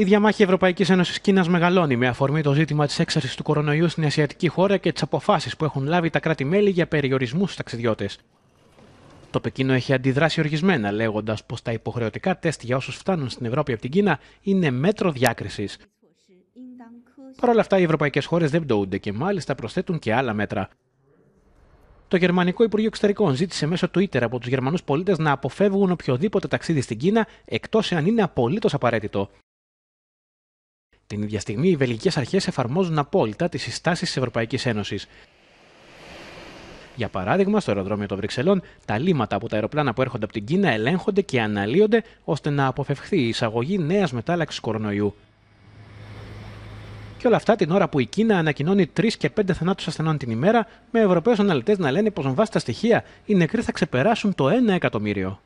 Η διαμάχη Ευρωπαϊκής Ένωσης Κίνας μεγαλώνει με αφορμή το ζήτημα της έξαρσης του κορονοϊού στην Ασιατική χώρα και τις αποφάσεις που έχουν λάβει τα κράτη-μέλη για περιορισμούς στους ταξιδιώτες. Το Πεκίνο έχει αντιδράσει οργισμένα, λέγοντας πως τα υποχρεωτικά τεστ για όσους φτάνουν στην Ευρώπη από την Κίνα είναι μέτρο διάκρισης. Παρ' όλα αυτά, οι ευρωπαϊκές χώρες δεν πτωούνται και μάλιστα προσθέτουν και άλλα μέτρα. Το Γερμανικό Υπουργείο Εξωτερικών ζήτησε μέσω Twitter από τους Γερμανούς πολίτες να αποφεύγουν οποιοδήποτε ταξίδι στην Κίνα εκτός εάν είναι απολύτως απαραίτητο. Την ίδια στιγμή, οι βελγικές αρχές εφαρμόζουν απόλυτα τις συστάσεις της Ευρωπαϊκής Ένωσης. Για παράδειγμα, στο αεροδρόμιο των Βρυξελών, τα λίματα από τα αεροπλάνα που έρχονται από την Κίνα ελέγχονται και αναλύονται ώστε να αποφευχθεί η εισαγωγή νέας μετάλλαξης κορονοϊού. Και όλα αυτά την ώρα που η Κίνα ανακοινώνει 3 και 5 θανάτους ασθενών την ημέρα, με Ευρωπαίους αναλυτές να λένε πως με βάση τα στοιχεία, οι νεκροί θα ξεπεράσουν το 1 εκατομμύριο.